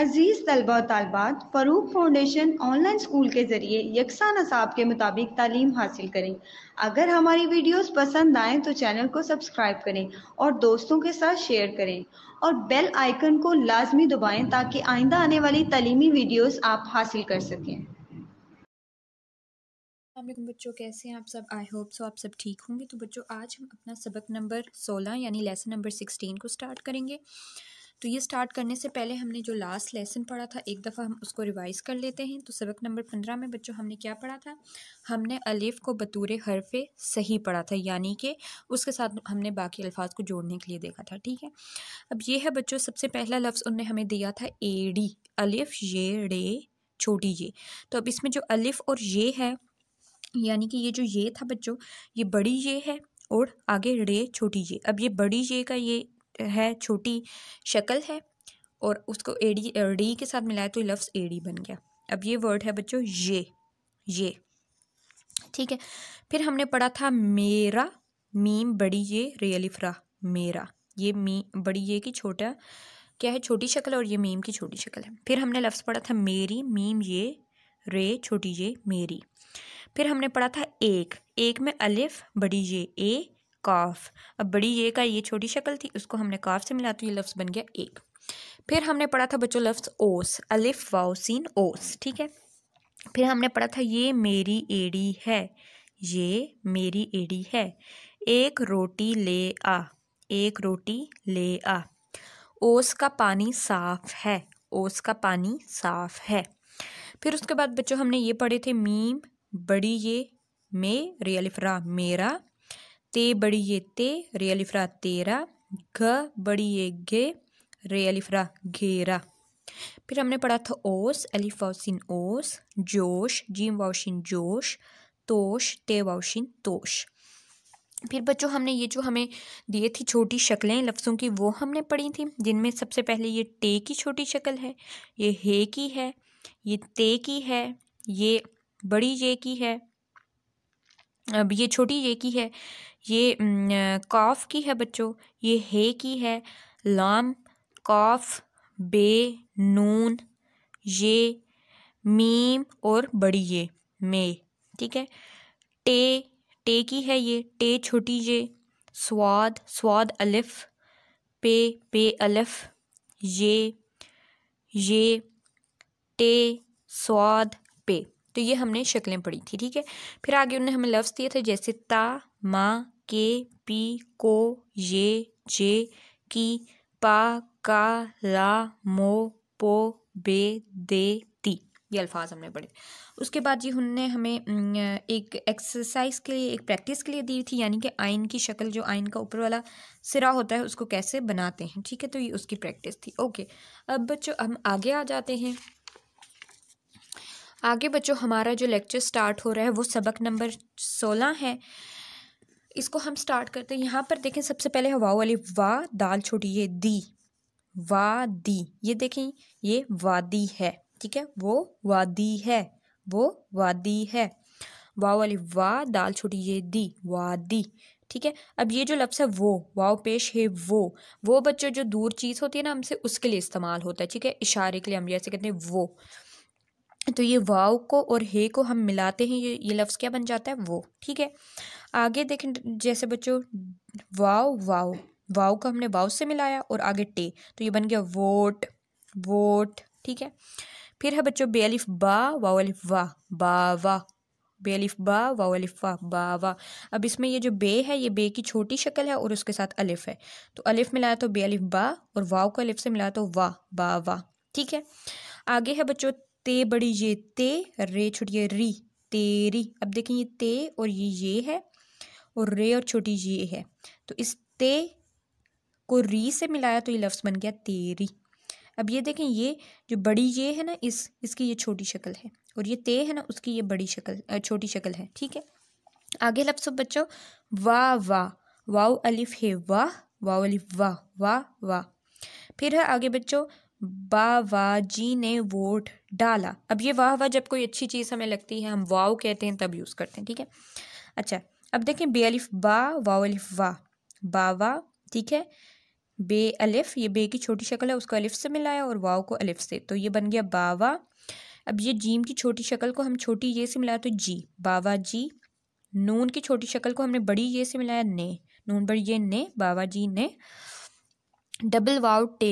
अजीज़ तलबा तलबात Farooq foundation online school के ज़रिए यकसा नसाब के मुताबिक तालीम हासिल करें अगर हमारी वीडियोस पसंद आए तो चैनल को सब्सक्राइब करें और दोस्तों के साथ शेयर करें और बेल आइकन को लाजमी दबाएं ताकि आइंदा आने वाली तलीमी वीडियोस आप हासिल कर सकें अल्लाम बच्चों कैसे हैं आप सब आई होप सो आप सब ठीक होंगे तो बच्चों आज हम अपना सबक नंबर 16 यानी लेसन नंबर 16 को स्टार्ट करेंगे तो ये स्टार्ट करने से पहले हमने जो लास्ट लेसन पढ़ा था एक दफ़ा हम उसको रिवाइज़ कर लेते हैं तो सबक नंबर पंद्रह में बच्चों हमने क्या पढ़ा था हमने अलिफ को बतूर हरफ सही पढ़ा था यानी कि उसके साथ हमने बाकी अल्फाज को जोड़ने के लिए देखा था ठीक है अब ये है बच्चों सबसे पहला लफ्ज़ उनने हमें दिया था ए डी अलिफ ये डे छोटी ये तो अब इसमें जो अलिफ और ये है यानी कि ये जो ये था बच्चों ये बड़ी ये है और आगे रे छोटी ये अब ये बड़ी ये का ये है छोटी शक्ल है और उसको एडी डी के साथ मिलाया तो लफ्ज़ एडी बन गया अब ये वर्ड है बच्चों ये ये ठीक है फिर हमने पढ़ा था मेरा मीम बड़ी ये रेलिफ्रा मेरा ये मीम बड़ी ये की छोटा क्या है छोटी शक्ल और ये मीम की छोटी शक्ल है फिर हमने लफ्ज़ पढ़ा था मेरी मीम ये रे छोटी ये मेरी फिर हमने पढ़ा था एक एक में अलिफ बड़ी ये ए काफ अब बड़ी ये का ये छोटी शक्ल थी उसको हमने काफ से मिला तो ये लफ्ज़ बन गया एक फिर हमने पढ़ा था बच्चों लफ्ज़ ओस अलिफ वाउसिन ओस ठीक है फिर हमने पढ़ा था ये मेरी एड़ी है ये मेरी एड़ी है एक रोटी ले आ एक रोटी ले आ ओस का पानी साफ है ओस का पानी साफ है फिर उसके बाद बच्चों हमने ये पढ़े थे मीम बड़ी ये मे रियलिफ्रा मेरा ते बड़ी ये ते रे इफ्रा तेरा घ बड़ी ये गे रे इफ्रा घेरा फिर हमने पढ़ा था ओस एलिफ वाउसिन ओस जोश जीम वाउसिन जोश तोश ते वाउसिन तोश फिर बच्चों हमने ये जो हमें दिए थी छोटी शक्लें लफ्ज़ों की वो हमने पढ़ी थी जिनमें सबसे पहले ये टे की छोटी शक्ल है ये हे की है ये ते की है ये बड़ी ये की है अब ये छोटी ये की है ये काफ की है बच्चों ये हे की है लाम काफ बे नून ये मीम और बड़ी ये मे ठीक है टे टे की है ये टे छोटी ये स्वाद स्वाद अलिफ पे पे अलिफ ये ये टे स्वाद पे तो ये हमने शक्लें पढ़ी थी ठीक है फिर आगे उन्होंने हमें लफ्ज़ दिए थे जैसे ता मा के पी को ये जे की पा का ला मो पो बे दे ती ये अल्फाज हमने पढ़े उसके बाद जी उन्होंने हमें एक एक्सरसाइज के लिए एक प्रैक्टिस के लिए दी थी यानी कि आयन की शक्ल जो आयन का ऊपर वाला सिरा होता है उसको कैसे बनाते हैं ठीक है तो ये उसकी प्रैक्टिस थी ओके अब बच्चों हम आगे आ जाते हैं आगे बच्चों हमारा जो लेक्चर स्टार्ट हो रहा है वो सबक नंबर सोलह है इसको हम स्टार्ट करते हैं यहाँ पर देखें सबसे पहले हवाओ वाली वा दाल छोटी ये दी दी ये देखें ये वादी है ठीक है वो वादी है वो वादी है वाओ वाली वा दाल छोटी ये दी वादी ठीक है अब ये जो लफ्स है वो वाओ पेश है वो वो बच्चों जो दूर चीज़ होती है ना हमसे उसके लिए इस्तेमाल होता है ठीक है इशारे के लिए हम जैसे कहते हैं वो तो ये वाव को और हे को हम मिलाते हैं ये ये लफ्ज़ क्या बन जाता है वो ठीक है आगे देखें जैसे बच्चों वाव वाव वाव को हमने वाव से मिलाया और आगे टे तो ये बन गया वोट वोट ठीक है फिर है बच्चों बे अलिफ बा वाव अलिफ वाह बावा बे अलिफ बा वाव अलिफ वाह वाह अब इसमें ये जो बे है ये बे की छोटी शक्ल है और उसके साथ अलिफ है तो अलिफ मिलाया तो बे अलिफ बा और वाव को अलिफ से मिलाया तो वाह वाह ठीक है आगे है बच्चों ते बड़ी ये ते रे छोटी ये री तेरी अब देखें ये ते और ये ये है और रे और छोटी ये है तो इस ते को री से मिलाया तो ये लफ्ज़ बन गया तेरी अब ये देखें ये जो बड़ी ये है ना इस इसकी ये छोटी शक्ल है और ये ते है ना उसकी ये बड़ी शक्ल छोटी शक्ल है ठीक है आगे लफ्स बच्चों वाह वाह वाओ अलिफ है वाह वाओ अलिफ वाह वाह वाह फिर है आगे बच्चों बावाजी ने वोट डाला अब ये वाह वाह जब कोई अच्छी चीज़ हमें लगती है हम वाओ कहते हैं तब यूज़ करते हैं ठीक है अच्छा अब देखें बे अलिफ बा वाओ अलिफ वाह बावा ठीक है बे अलिफ ये बे की छोटी शक्ल है उसको अलिफ से मिलाया और वाओ को अलिफ से तो ये बन गया बावा अब ये जीम की छोटी शक्ल को हम छोटी ये से मिलाया तो जी बाबा जी नून की छोटी शक्ल को हमने बड़ी ये से मिलाया ने नून बड़ी ये ने बाबा जी ने डबल वाव टे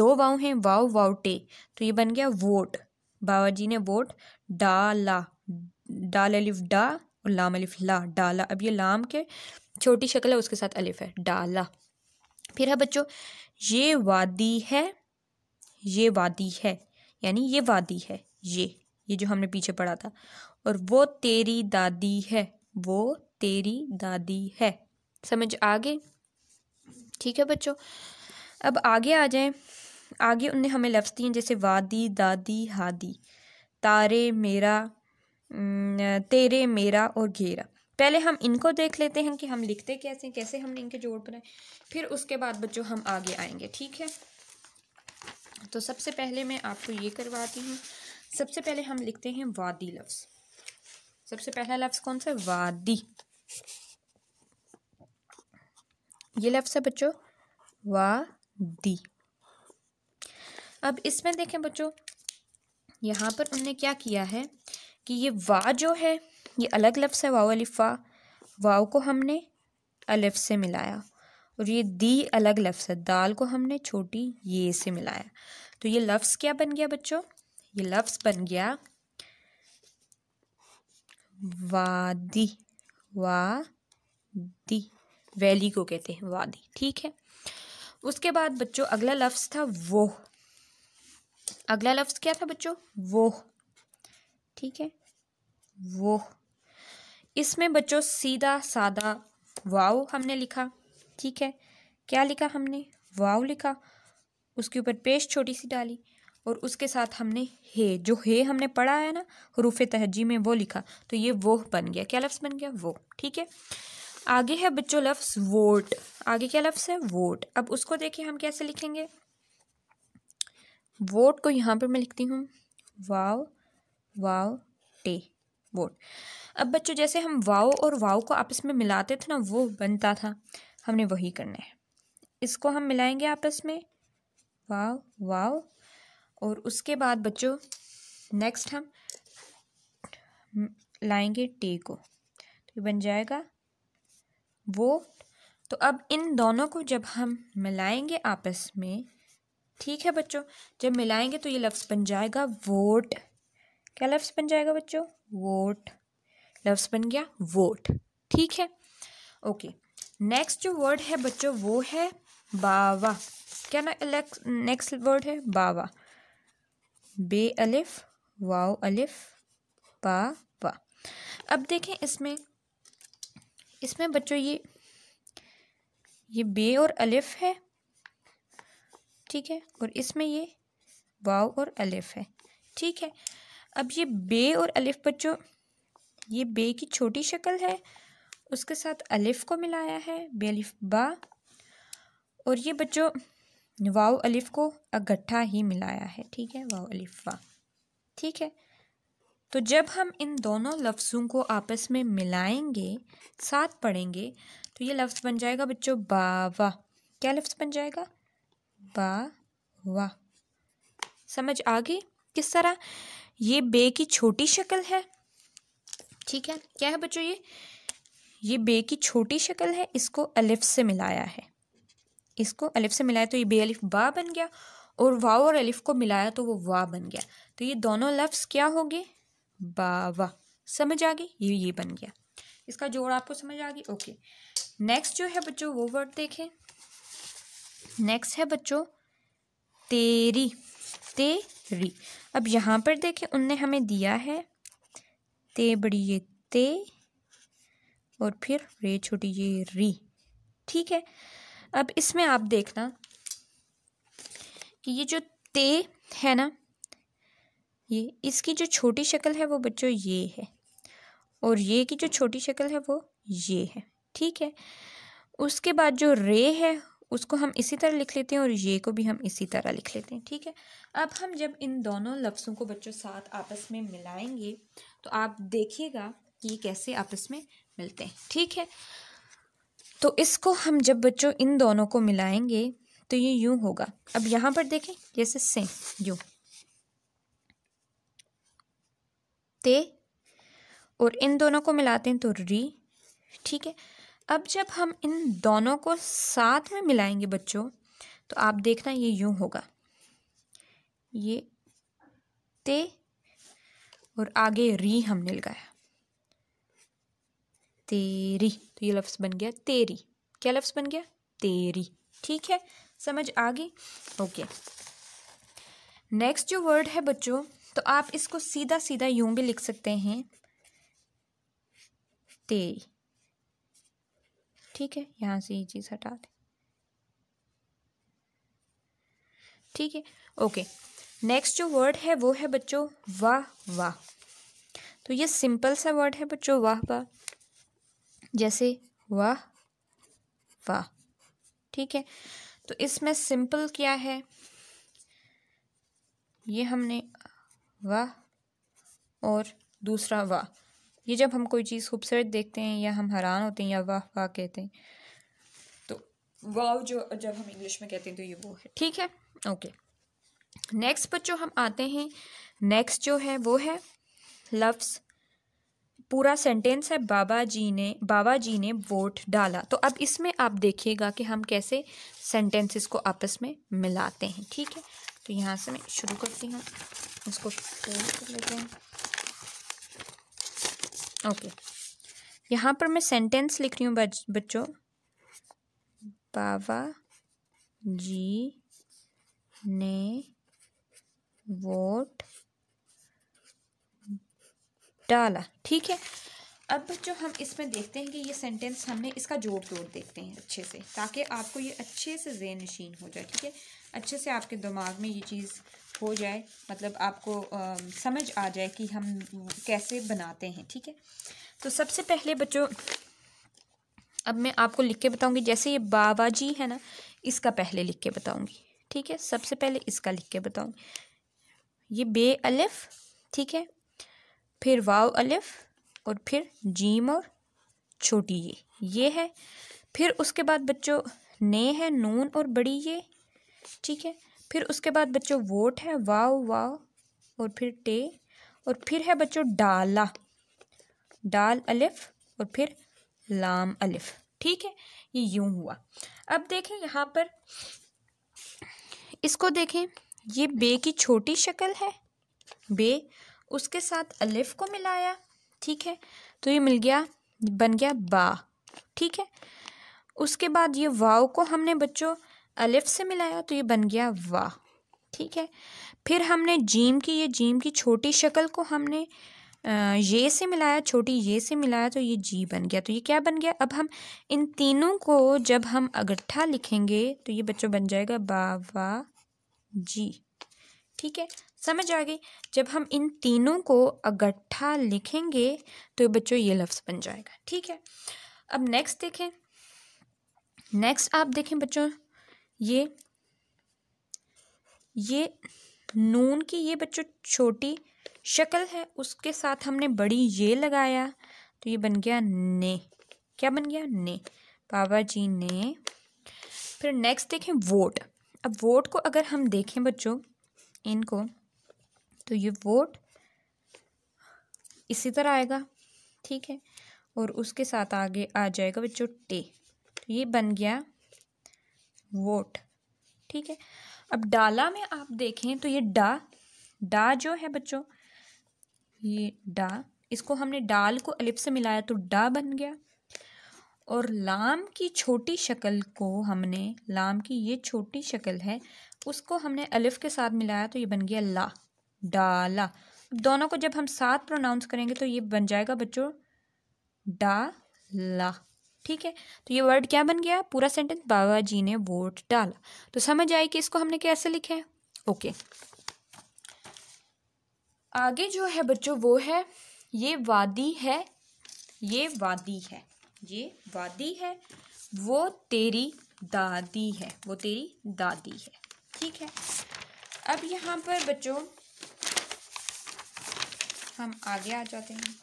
दो वाव हैं वाव वाव टे तो ये बन गया वोट बाबा जी ने वोट डाला डाल अलिफ डा और लाम अलिफ ला डाला अब ये लाम के छोटी शक्ल है उसके साथ अलिफ है डाला फिर है हाँ बच्चों ये वादी है ये वादी है यानी ये वादी है ये ये जो हमने पीछे पढ़ा था और वो तेरी दादी है वो तेरी दादी है समझ आगे ठीक है बच्चों अब आगे आ जाएं आगे उनने हमें लफ्ज़ दिए जैसे वादी दादी हादी तारे मेरा तेरे मेरा और घेरा पहले हम इनको देख लेते हैं कि हम लिखते कैसे कैसे हमने इनके जोड़ बनाए फिर उसके बाद बच्चों हम आगे आएंगे ठीक है तो सबसे पहले मैं आपको ये करवाती हूँ सबसे पहले हम लिखते हैं वादी लफ्ज़ सबसे पहला लफ्ज़ कौन सा वादी ये लफ्ज़ है बच्चों वा दी अब इसमें देखें बच्चों यहाँ पर उनने क्या किया है कि ये वा जो है ये अलग लफ्स है वाओ अलिफ़ा वाओ को हमने अलिफ से मिलाया और ये दी अलग लफ्स है दाल को हमने छोटी ये से मिलाया तो ये लफ्स क्या बन गया बच्चों ये लफ्स बन गया वादी वादी वैली को कहते हैं वादी ठीक है उसके बाद बच्चों अगला लफ्ज़ था वो अगला लफ्ज़ क्या था बच्चों वो ठीक है वो इसमें बच्चों सीधा सादा वाव हमने लिखा ठीक है क्या लिखा हमने वाव लिखा उसके ऊपर पेश छोटी सी डाली और उसके साथ हमने हे जो हे हमने पढ़ा है ना हरूफ तहजी में वो लिखा तो ये वो बन गया क्या लफ्ज़ बन गया वो ठीक है आगे है बच्चों लफ्स वोट आगे क्या लफ्स है वोट अब उसको देखिए हम कैसे लिखेंगे वोट को यहाँ पर मैं लिखती हूँ वाव वाव टे वोट अब बच्चों जैसे हम वाव और वाव को आपस में मिलाते थे ना वो बनता था हमने वही करना है इसको हम मिलाएंगे आपस में वाव वाव और उसके बाद बच्चों नेक्स्ट हम लाएंगे टे को तो बन जाएगा वो तो अब इन दोनों को जब हम मिलाएंगे आपस में ठीक है बच्चों जब मिलाएंगे तो ये लफ्ज़ बन जाएगा वोट क्या लफ्ज़ बन जाएगा बच्चों वोट लफ्ज़ बन गया वोट ठीक है ओके नेक्स्ट जो वर्ड है बच्चों वो है बावा क्या ना नेक्स्ट वर्ड है बावा बे अलिफ वाओ अलिफ बा अब देखें इसमें इसमें बच्चों ये ये बे और अलिफ है ठीक है और इसमें ये वाव और अलिफ है ठीक है अब ये बे और अलिफ बच्चों ये बे की छोटी शक्ल है उसके साथ अलिफ को मिलाया है बे अलिफ बा और ये बच्चों वाव अलिफ को अगट्ठा ही मिलाया है ठीक है वाव अलिफ वा ठीक है तो जब हम इन दोनों लफ्ज़ों को आपस में मिलाएंगे साथ पढ़ेंगे तो ये लफ्ज़ बन जाएगा बच्चों बावा क्या लफ्ज़ बन जाएगा बावा समझ आ गई किस तरह ये बे की छोटी शक्ल है ठीक है क्या है बच्चों ये ये बे की छोटी शक्ल है इसको अलिफ से मिलाया है इसको अलिफ से मिलाया तो ये बे अलिफ बा बन गया और वाओ और अलिफ को मिलाया तो वो वाह बन गया तो ये दोनों लफ्ज़ क्या हो गए बावा समझ आ गई ये ये बन गया इसका जोड़ आपको समझ आ गई ओके नेक्स्ट जो है बच्चों वो वर्ड देखें नेक्स्ट है बच्चों तेरी तेरी अब यहाँ पर देखें उनने हमें दिया है ते बड़ी ये ते और फिर रे छोटी ये री ठीक है अब इसमें आप देखना कि ये जो ते है ना ये इसकी जो छोटी शक्ल है वो बच्चों ये है और ये की जो छोटी शक्ल है वो ये है ठीक है उसके बाद जो रे है उसको हम इसी तरह लिख लेते हैं और ये को भी हम इसी तरह लिख लेते हैं ठीक है अब हम जब इन दोनों लफ्ज़ों को बच्चों साथ आपस में मिलाएंगे तो आप देखिएगा कि ये कैसे आपस में मिलते हैं ठीक है तो इसको हम जब बच्चों इन दोनों को मिलाएंगे तो ये यूँ होगा अब यहाँ पर देखें जैसे सेम यूँ ते और इन दोनों को मिलाते हैं तो री ठीक है अब जब हम इन दोनों को साथ में मिलाएंगे बच्चों तो आप देखना ये यूँ होगा ये ते और आगे री हमने लगाया तेरी तो ये लफ्ज़ बन गया तेरी क्या लफ्ज़ बन गया तेरी ठीक है समझ आ गई ओके नेक्स्ट जो वर्ड है बच्चों तो आप इसको सीधा सीधा यूं भी लिख सकते हैं ते ठीक है यहाँ से ये चीज़ हटा दें ठीक है ओके नेक्स्ट जो वर्ड है वो है बच्चों वाह वाह तो ये सिंपल सा वर्ड है बच्चों वाह वाह जैसे वाह वाह ठीक है तो इसमें सिंपल क्या है ये हमने वाह और दूसरा वाह ये जब हम कोई चीज़ खूबसूरत देखते हैं या हम हैरान होते हैं या वाह वाह कहते हैं तो वाह जो जब हम इंग्लिश में कहते हैं तो ये वो है ठीक है ओके नेक्स्ट पर जो हम आते हैं नेक्स्ट जो है वो है लफ्स पूरा सेंटेंस है बाबा जी ने बाबा जी ने वोट डाला तो अब इसमें आप देखिएगा कि हम कैसे सेंटेंसेस को आपस में मिलाते हैं ठीक है तो यहाँ से मैं शुरू करती हूँ इसको फोल्ड कर लेते हैं ओके यहाँ पर मैं सेंटेंस लिख रही हूँ बच, बच्चों बाबा जी ने वोट डाला ठीक है अब जो हम इसमें देखते हैं कि ये सेंटेंस हमने इसका जोड़ तोड़ देखते हैं अच्छे से ताकि आपको ये अच्छे से जेन नशीन हो जाए ठीक है अच्छे से आपके दिमाग में ये चीज़ हो जाए मतलब आपको आ, समझ आ जाए कि हम कैसे बनाते हैं ठीक है तो सबसे पहले बच्चों अब मैं आपको लिख के बताऊँगी जैसे ये बाबा जी है ना इसका पहले लिख के बताऊँगी ठीक है सबसे पहले इसका लिख के बताऊँगी ये बे अलिफ ठीक है फिर वाव अलिफ और फिर जीम और छोटी ये ये है फिर उसके बाद बच्चों ने है नून और बड़ी ये ठीक है फिर उसके बाद बच्चों वोट है वाओ वाओ और फिर टे और फिर है बच्चों डाला डाल अलिफ और फिर लाम अलिफ ठीक है ये यूं हुआ अब देखें यहाँ पर इसको देखें ये बे की छोटी शक्ल है बे उसके साथ अलिफ को मिलाया ठीक है तो ये मिल गया बन गया बा ठीक है उसके बाद ये वाव को हमने बच्चों अलिफ से मिलाया तो ये बन गया वाह ठीक है फिर हमने जीम की ये जीम की छोटी शक्ल को हमने ये से मिलाया छोटी ये से मिलाया तो ये जी बन गया तो ये क्या बन गया अब हम इन तीनों को जब हम अगट्ठा लिखेंगे तो ये बच्चों बन जाएगा बा वा जी ठीक है समझ आ गई जब हम इन तीनों को इकट्ठा लिखेंगे तो बच्चों ये लफ्ज़ बन जाएगा ठीक है अब नेक्स्ट देखें नेक्स्ट आप देखें बच्चों ये ये नून की ये बच्चों छोटी शक्ल है उसके साथ हमने बड़ी ये लगाया तो ये बन गया ने क्या बन गया ने बाबा जी ने फिर नेक्स्ट देखें वोट अब वोट को अगर हम देखें बच्चों इनको तो ये वोट इसी तरह आएगा ठीक है और उसके साथ आगे आ जाएगा बच्चों टे तो ये बन गया वोट ठीक है अब डाला में आप देखें तो ये डा डा जो है बच्चों ये डा इसको हमने डाल को अलिप से मिलाया तो डा बन गया और लाम की छोटी शक्ल को हमने लाम की ये छोटी शक्ल है उसको हमने अलिफ के साथ मिलाया तो ये बन गया ला डाला दोनों को जब हम साथ प्रोनाउंस करेंगे तो ये बन जाएगा बच्चों डाला ठीक है तो ये वर्ड क्या बन गया पूरा सेंटेंस बाबा जी ने वोट डाला तो समझ आए कि इसको हमने कैसे लिखा है ओके आगे जो है बच्चों वो है ये वादी है ये वादी है ये वादी है वो तेरी दादी है वो तेरी दादी है ठीक है अब यहाँ पर बच्चों हम आगे आ जाते हैं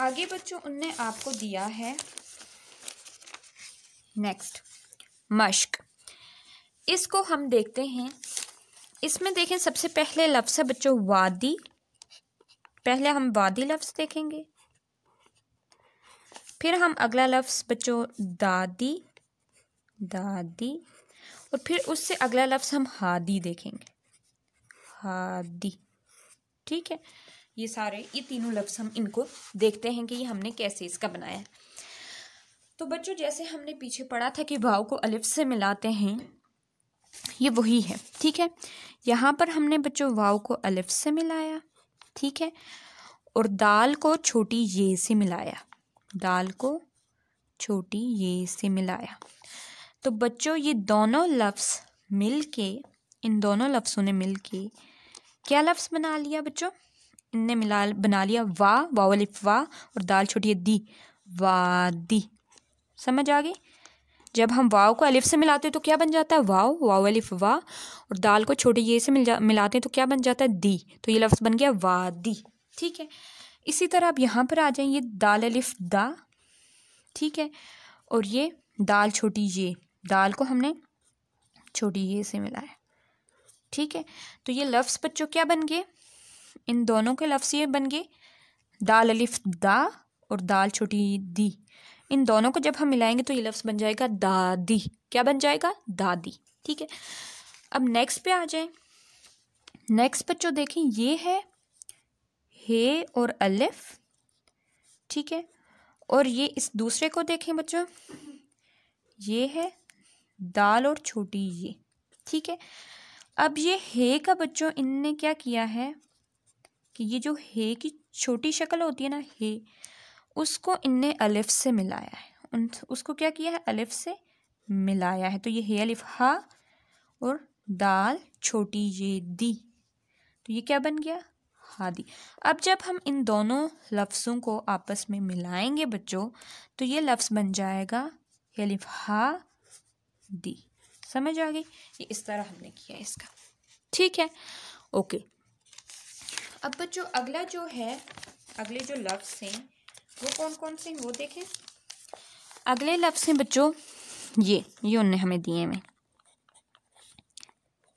आगे बच्चों उनने आपको दिया है नेक्स्ट मश्क इसको हम देखते हैं इसमें देखें सबसे पहले लफ्स है बच्चों वादी पहले हम वादी लफ्स देखेंगे फिर हम अगला लफ्स बच्चों दादी दादी और फिर उससे अगला लफ्स हम हादी देखेंगे खादी ठीक है ये सारे ये तीनों लफ्ज़ हम इनको देखते हैं कि ये हमने कैसे इसका बनाया है तो बच्चों जैसे हमने पीछे पढ़ा था कि भाव को अलिफ से मिलाते हैं ये वही है ठीक है यहाँ पर हमने बच्चों वाव को अलिफ से मिलाया ठीक है और दाल को छोटी ये से मिलाया दाल को छोटी ये से मिलाया तो बच्चों ये दोनों लफ्ज़ मिलके इन दोनों लफ्ज़ों ने मिल के क्या लफ्ज़ बना लिया बच्चों इनने मिला बना लिया वा वावलिफ वाह और दाल छोटी दी वादी समझ आ गई जब हम वाव को अलिफ से मिलाते हैं तो क्या बन जाता है वाव वाव अलिफ वा और दाल को छोटे ये से मिल जा मिलाते हैं तो क्या बन जाता है दी तो ये लफ्ज़ बन गया वादी ठीक है इसी तरह आप यहाँ पर आ जाएं ये दाल अलिफ दा ठीक है और ये दाल छोटी ये दाल को हमने छोटी ये से मिलाया ठीक है तो ये लफ्स बच्चों क्या बन गए इन दोनों के लफ्स ये बन गए दाल अलिफ दा और दाल छोटी दी इन दोनों को जब हम मिलाएंगे तो ये लफ्स बन जाएगा दादी क्या बन जाएगा दादी ठीक है अब नेक्स्ट पे आ जाए नेक्स्ट बच्चों देखें ये है हे और अलिफ ठीक है और ये इस दूसरे को देखें बच्चों ये है दाल और छोटी ये ठीक है अब ये हे का बच्चों इनने क्या किया है कि ये जो हे की छोटी शक्ल होती है ना हे उसको इनने अलिफ से मिलाया है उन उसको क्या किया है अलिफ से मिलाया है तो ये हे अलिफ हा और दाल छोटी ये दी तो ये क्या बन गया हादी अब जब हम इन दोनों लफ्ज़ों को आपस में मिलाएंगे बच्चों तो ये लफ्ज़ बन जाएगा अलिफ हा दी समझ आ गई ये इस तरह हमने किया इसका ठीक है ओके अब बच्चों अगला जो है अगले जो लफ्स हैं वो कौन कौन से हैं वो देखें अगले लफ्स हैं बच्चों ये ये उनने हमें दिए हैं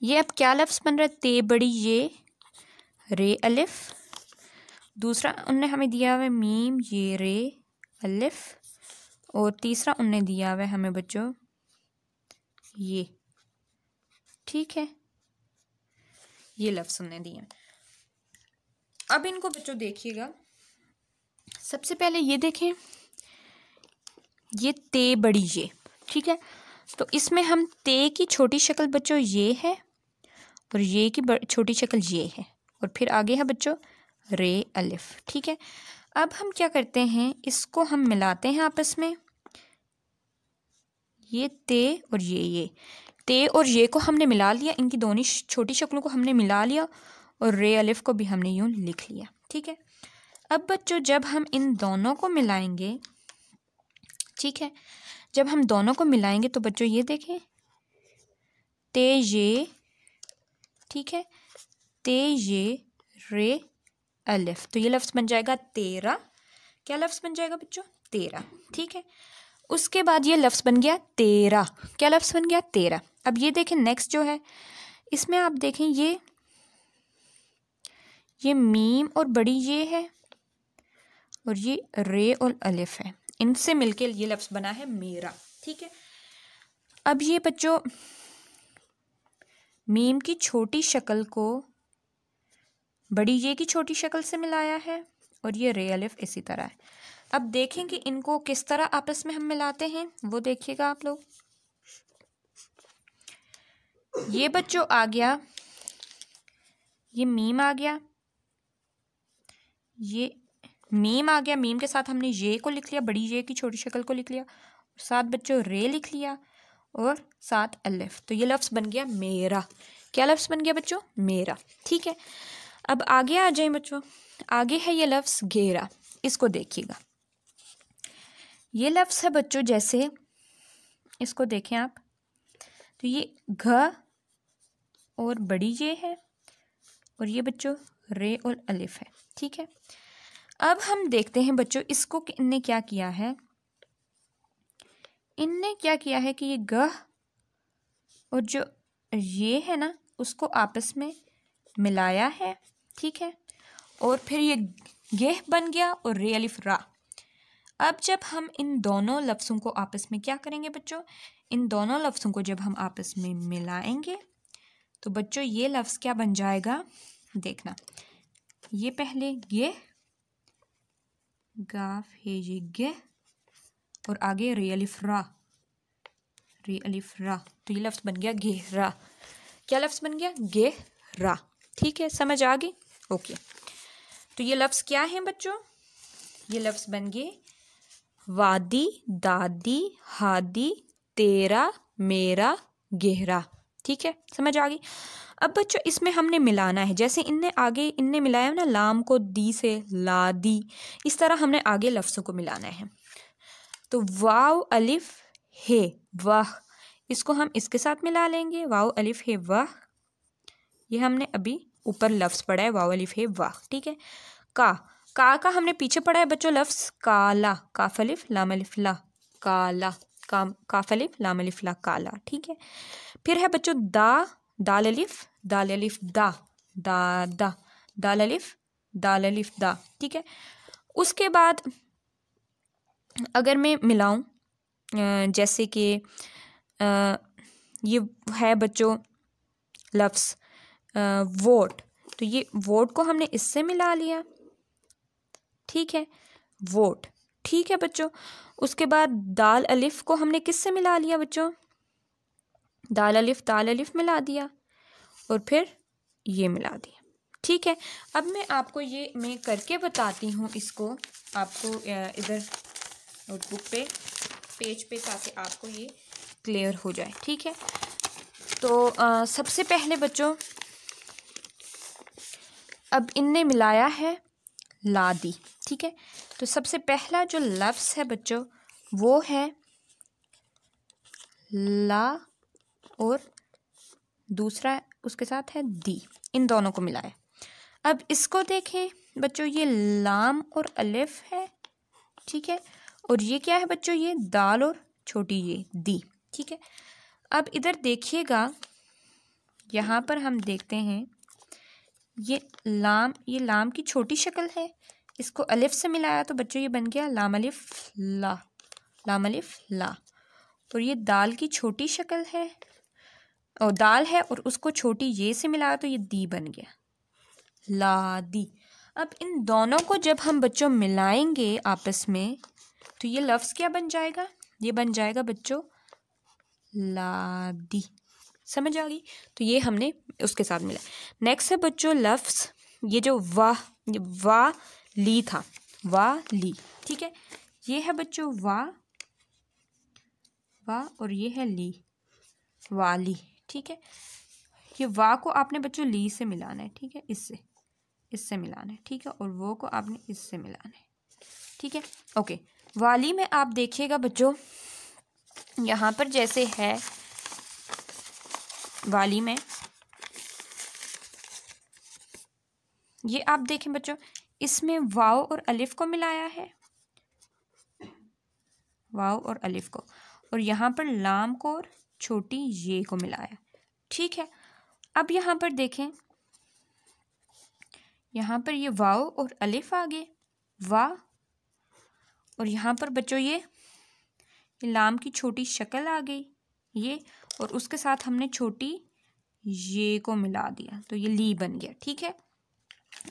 ये अब क्या लफ्स बन रहा है ते बड़ी ये रे अलिफ दूसरा उनने हमें दिया हुआ मीम ये रे अलिफ और तीसरा उनने दिया हुआ हमें बच्चों ये ठीक है ये लफ्ज़ हमने दिए अब इनको बच्चों देखिएगा सबसे पहले ये देखें ये ते बड़ी ये ठीक है तो इसमें हम ते की छोटी शक्ल बच्चों ये है और ये की छोटी शक्ल ये है और फिर आगे है बच्चों रे अलिफ ठीक है अब हम क्या करते हैं इसको हम मिलाते हैं आपस में ये ते और ये ये ते और ये को हमने मिला लिया इनकी दोनों छोटी शक्लों को हमने मिला लिया और रे अलिफ को भी हमने यूँ लिख लिया ठीक है अब बच्चों जब हम इन दोनों को मिलाएंगे ठीक है जब हम दोनों को मिलाएंगे तो बच्चों ये देखें ते ये ठीक है ते ये रे अलिफ तो ये लफ्ज़ बन जाएगा तेरह क्या लफ्ज़ बन जाएगा बच्चों तेरह ठीक है उसके बाद ये लफ्ज़ बन गया तेरा क्या लफ्ज़ बन गया तेरा अब ये देखें नेक्स्ट जो है इसमें आप देखें ये ये मीम और बड़ी ये है और ये रे और अलिफ है इनसे मिलके ये लफ्ज़ बना है मेरा ठीक है अब ये बच्चों मीम की छोटी शक्ल को बड़ी ये की छोटी शक्ल से मिलाया है और ये रे अलिफ इसी तरह है अब देखेंगे इनको किस तरह आपस में हम मिलाते हैं वो देखिएगा आप लोग ये बच्चों आ गया ये मीम आ गया ये मीम आ गया मीम के साथ हमने ये को लिख लिया बड़ी ये की छोटी शक्ल को लिख लिया साथ बच्चों रे लिख लिया और साथ अलिफ तो ये लफ्ज़ बन गया मेरा क्या लफ्ज़ बन गया बच्चों मेरा ठीक है अब आगे आ जाए बच्चों आगे है ये लफ्ज़ घेरा इसको देखिएगा ये लफ्ज़ है बच्चों जैसे इसको देखें आप तो ये घ और बड़ी ये है और ये बच्चों रे और अलिफ है ठीक है अब हम देखते हैं बच्चों इसको इनने क्या किया है इनने क्या किया है कि ये गह और जो ये है ना उसको आपस में मिलाया है ठीक है और फिर ये गेह बन गया और रे अलिफ रा अब जब हम इन दोनों लफ्ज़ों को आपस में क्या करेंगे बच्चों इन दोनों लफ्ज़ों को जब हम आपस में मिलाएंगे तो बच्चों ये लफ्ज़ क्या बन जाएगा देखना ये पहले ये गाफ हे ये गे और आगे रे अलिफ्रा रे अलिफ्रा तो ये लफ्ज़ बन गया गेहरा क्या लफ्ज़ बन गया गेहरा ठीक है समझ आ गई ओके तो ये लफ्ज़ क्या है बच्चों ये लफ्ज़ बन गए वादी दादी हादी तेरा मेरा गहरा ठीक है समझ आ गई अब बच्चों इसमें हमने मिलाना है जैसे इनने आगे इनने मिलाया ना लाम को दी से ला दी इस तरह हमने आगे लफ्ज़ों को मिलाना है तो वाव अलिफ हे वह इसको हम इसके साथ मिला लेंगे वाव अलिफ हे वह ये हमने अभी ऊपर लफ्ज़ पढ़ा है वाव अलिफ हे वह ठीक है का का का हमने पीछे पढ़ा है बच्चों लफ्स काला काफलिफ लामलिफ ला काला का काफलिफ लामलिफ ला काला ठीक है फिर है बच्चों दा दाल अलिफ दाल अलिफ दा दा दा दाल अलिफ दाल अलिफ दा ठीक है उसके बाद अगर मैं मिलाऊं जैसे कि ये है बच्चों लफ्स वोट तो ये वोट को हमने इससे मिला लिया ठीक है वोट ठीक है बच्चों उसके बाद दाल अलिफ को हमने किस से मिला लिया बच्चों दाल अलिफ दाल अलिफ मिला दिया और फिर ये मिला दिया ठीक है अब मैं आपको ये मैं करके बताती हूँ इसको आपको इधर नोटबुक पे पेज पे ताकि आपको ये क्लियर हो जाए ठीक है तो आ, सबसे पहले बच्चों अब इनने मिलाया है लादी ठीक है तो सबसे पहला जो लफ्स है बच्चों वो है ला और दूसरा उसके साथ है दी इन दोनों को मिलाए अब इसको देखें बच्चों ये लाम और अलिफ है ठीक है और ये क्या है बच्चों ये दाल और छोटी ये दी ठीक है अब इधर देखिएगा यहाँ पर हम देखते हैं ये लाम ये लाम की छोटी शक्ल है इसको अलिफ से मिलाया तो बच्चों ये बन गया लाम अलिफ ला लाम अलिफ ला और ये दाल की छोटी शक्ल है और दाल है और उसको छोटी ये से मिलाया तो ये दी बन गया ला दी अब इन दोनों को जब हम बच्चों मिलाएंगे आपस में तो ये लफ्ज़ क्या बन जाएगा ये बन जाएगा बच्चों लादी समझ आ गई तो ये हमने उसके साथ मिला नेक्स्ट है बच्चों लफ्ज़ ये जो वाह वाह ली था वा ली ठीक है ये है बच्चों वा वा और ये है ली वाली ठीक है ये वा को आपने बच्चों ली से मिलाना है ठीक है इससे इससे मिलाना है ठीक है और वो को आपने इससे मिलाना है ठीक है ओके वाली में आप देखिएगा बच्चों यहाँ पर जैसे है वाली में ये आप देखें बच्चों इसमें वाव और अलिफ को मिलाया है वाव और अलिफ को और यहाँ पर लाम को और छोटी ये को मिलाया ठीक है अब यहाँ पर देखें यहाँ पर ये वाव और अलिफ आ गए वाह और यहाँ पर बच्चों ये लाम की छोटी शक्ल आ गई ये और उसके साथ हमने छोटी ये को मिला दिया तो ये ली बन गया ठीक है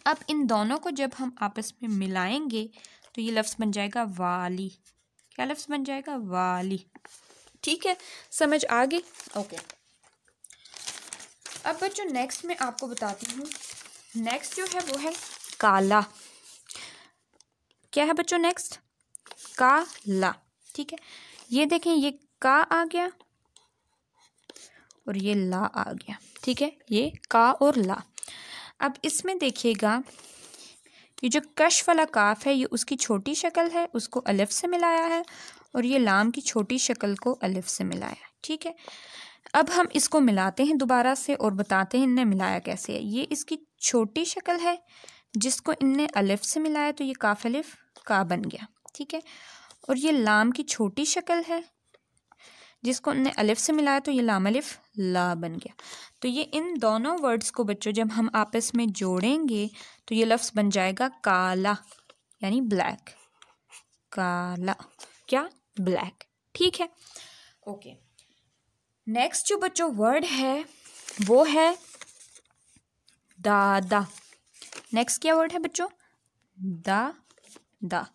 अब इन दोनों को जब हम आपस में मिलाएंगे तो ये लफ्ज़ बन जाएगा वाली क्या लफ्ज़ बन जाएगा वाली ठीक है समझ आ गई ओके अब बच्चों नेक्स्ट में आपको बताती हूँ नेक्स्ट जो है वो है काला क्या है बच्चों नेक्स्ट काला ठीक है ये देखें ये का आ गया और ये ला आ गया ठीक है ये का और ला अब इसमें देखिएगा ये जो कश वाला काफ है ये उसकी छोटी शक्ल है उसको अलिफ से मिलाया है और ये लाम की छोटी शक्ल को अलिफ से मिलाया ठीक है अब हम इसको मिलाते हैं दोबारा से और बताते हैं इनने मिलाया कैसे है ये इसकी छोटी शक्ल है जिसको इनने अलिफ से मिलाया तो ये काफ अलिफ का बन गया ठीक है और ये लाम की छोटी शक्ल है जिसको हमने अलिफ से मिलाया तो ये लाम अलिफ ला बन गया तो ये इन दोनों वर्ड्स को बच्चों जब हम आपस में जोड़ेंगे तो ये लफ्ज़ बन जाएगा काला यानी ब्लैक काला क्या ब्लैक ठीक है ओके नेक्स्ट जो बच्चों वर्ड है वो है दादा नेक्स्ट क्या वर्ड है बच्चों दा दा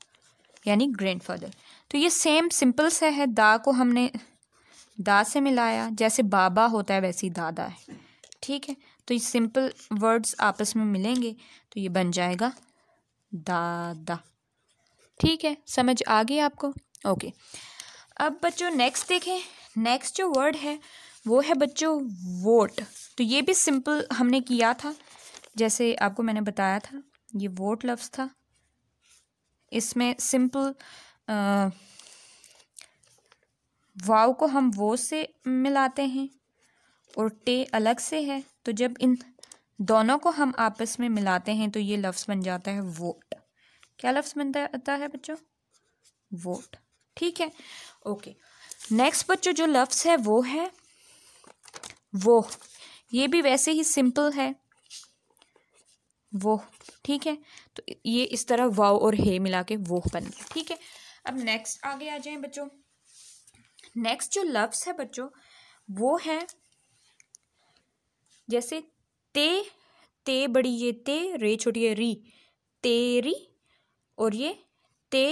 यानी ग्रैंडफादर तो ये सेम सिंपल सा है दा को हमने दा से मिलाया जैसे बाबा होता है वैसे ही दादा है ठीक है तो ये सिंपल वर्ड्स आपस में मिलेंगे तो ये बन जाएगा दादा ठीक है समझ आ गई आपको ओके अब बच्चों नेक्स्ट देखें नेक्स्ट जो वर्ड है वो है बच्चों वोट तो ये भी सिंपल हमने किया था जैसे आपको मैंने बताया था ये वोट लफ्ज़ था इसमें सिंपल वाव को हम वो से मिलाते हैं और टे अलग से है तो जब इन दोनों को हम आपस में मिलाते हैं तो ये लफ्ज़ बन जाता है वोट क्या लफ्ज़ बनता है बच्चों वोट ठीक है ओके नेक्स्ट बच्चों जो लफ्ज़ है वो है वो ये भी वैसे ही सिंपल है वो ठीक है तो ये इस तरह वाव और हे मिला के वो बन गया ठीक है अब नेक्स्ट आगे आ जाएं बच्चों नेक्स्ट जो लफ्स है बच्चों वो है जैसे ते ते बड़ी ये ते रे छोटी है री तेरी और ये ते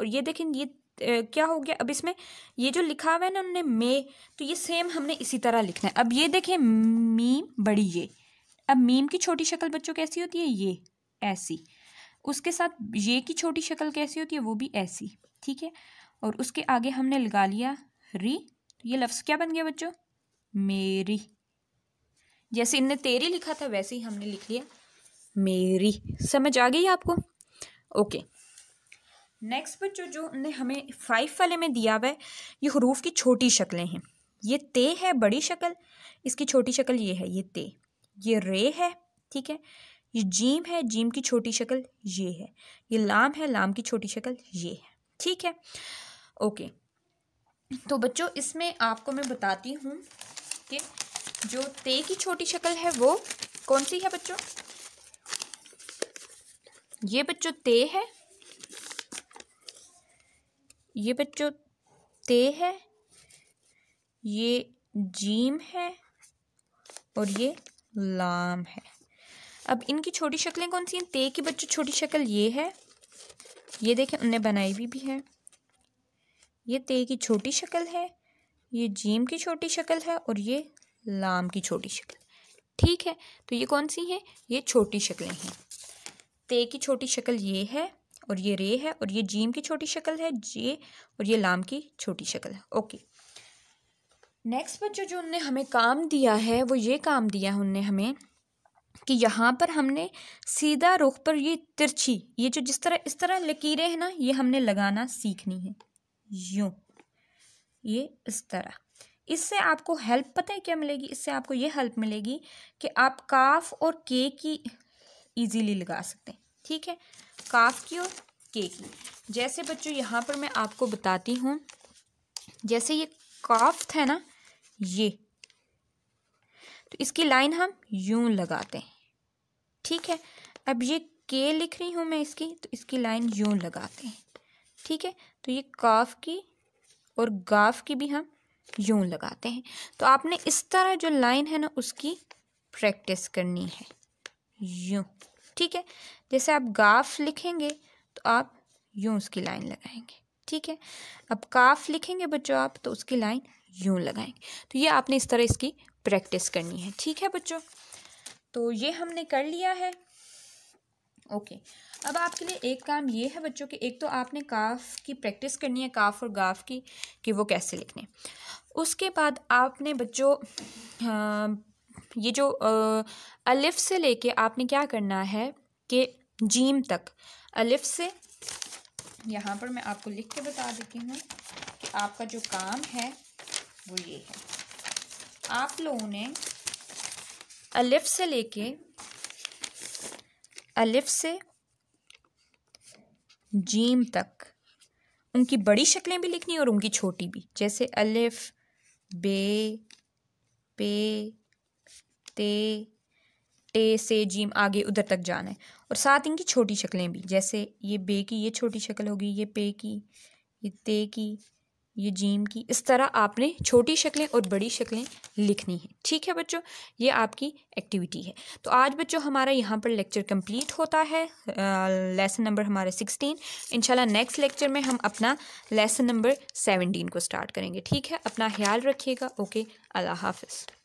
और ये देखें ये ए, क्या हो गया अब इसमें ये जो लिखा हुआ है ना उन्होंने मे तो ये सेम हमने इसी तरह लिखना है अब ये देखें मीम बड़ी ये अब मीम की छोटी शक्ल बच्चों कैसी होती है ये ऐसी उसके साथ ये की छोटी शक्ल कैसी होती है वो भी ऐसी ठीक है और उसके आगे हमने लगा लिया री तो ये लफ्ज़ क्या बन गया बच्चों मेरी जैसे इनने तेरी लिखा था वैसे ही हमने लिख लिया मेरी समझ आ गई आपको ओके नेक्स्ट बच्चों जो ने हमें फाइव वाले में दिया हुआ है ये हरूफ की छोटी शक्लें हैं ये ते है बड़ी शक्ल इसकी छोटी शक्ल ये है ये ते ये रे है ठीक है ये जीम है जीम की छोटी शक्ल ये है ये लाम है लाम की छोटी शक्ल ये है ठीक है ओके तो बच्चों इसमें आपको मैं बताती हूँ कि जो ते की छोटी शक्ल है वो कौन सी है बच्चों ये बच्चों ते है ये बच्चों ते है ये जीम है और ये लाम है अब इनकी छोटी शक्लें कौन सी हैं ते की बच्चों छोटी शक्ल ये है ये देखें उनने बनाई हुई भी, भी है ये ते की छोटी शक्ल है ये जीम की छोटी शक्ल है और ये लाम की छोटी शक्ल ठीक है तो ये कौन सी हैं ये छोटी शक्लें हैं ते की छोटी शक्ल ये है और ये रे है और ये जीम की छोटी शक्ल है जे और ये लाम की छोटी शक्ल है ओके नेक्स्ट बच्चों जो उनने हमें काम दिया है वो ये काम दिया है उनने हमें कि यहाँ पर हमने सीधा रुख पर ये तिरछी ये जो जिस तरह इस तरह लकीरें हैं ना ये हमने लगाना सीखनी है यूं ये इस तरह इससे आपको हेल्प पता है क्या मिलेगी इससे आपको ये हेल्प मिलेगी कि आप काफ और के की इजीली लगा सकते हैं ठीक है काफ की और के की जैसे बच्चों यहाँ पर मैं आपको बताती हूँ जैसे ये काफ है ना ये तो इसकी लाइन हम यूं लगाते हैं ठीक है अब ये के लिख रही हूँ मैं इसकी तो इसकी लाइन यूं लगाते हैं ठीक है तो ये काफ की और गाफ की भी हम यूं लगाते हैं तो आपने इस तरह जो लाइन है ना उसकी प्रैक्टिस करनी है यूं ठीक है जैसे आप गाफ लिखेंगे तो आप यूं उसकी लाइन लगाएंगे ठीक है अब काफ लिखेंगे बच्चों आप तो उसकी लाइन यूं लगाएंगे तो ये आपने इस तरह इसकी प्रैक्टिस करनी है ठीक है बच्चों तो ये हमने कर लिया है ओके अब आपके लिए एक काम ये है बच्चों के एक तो आपने काफ की प्रैक्टिस करनी है काफ और गाफ की कि वो कैसे लिखने उसके बाद आपने बच्चों ये जो अलिफ से लेके आपने क्या करना है कि जीम तक अलिफ से यहाँ पर मैं आपको लिख के बता देती हूँ कि आपका जो काम है वो ये है आप लोगों ने अलिफ से लेके अलिफ से जीम तक उनकी बड़ी शक्लें भी लिखनी और उनकी छोटी भी जैसे अलिफ बे पे ते टे से जीम आगे उधर तक जाना है और साथ इनकी छोटी शक्लें भी जैसे ये बे की ये छोटी शक्ल होगी ये पे की ये ते की ये जीम की इस तरह आपने छोटी शक्लें और बड़ी शक्लें लिखनी हैं ठीक है बच्चों ये आपकी एक्टिविटी है तो आज बच्चों हमारा यहाँ पर लेक्चर कंप्लीट होता है लेसन नंबर हमारा सिक्सटीन इंशाल्लाह नेक्स्ट लेक्चर में हम अपना लेसन नंबर सेवनटीन को स्टार्ट करेंगे ठीक है अपना ख्याल रखिएगा ओके अल्लाह हाफिज़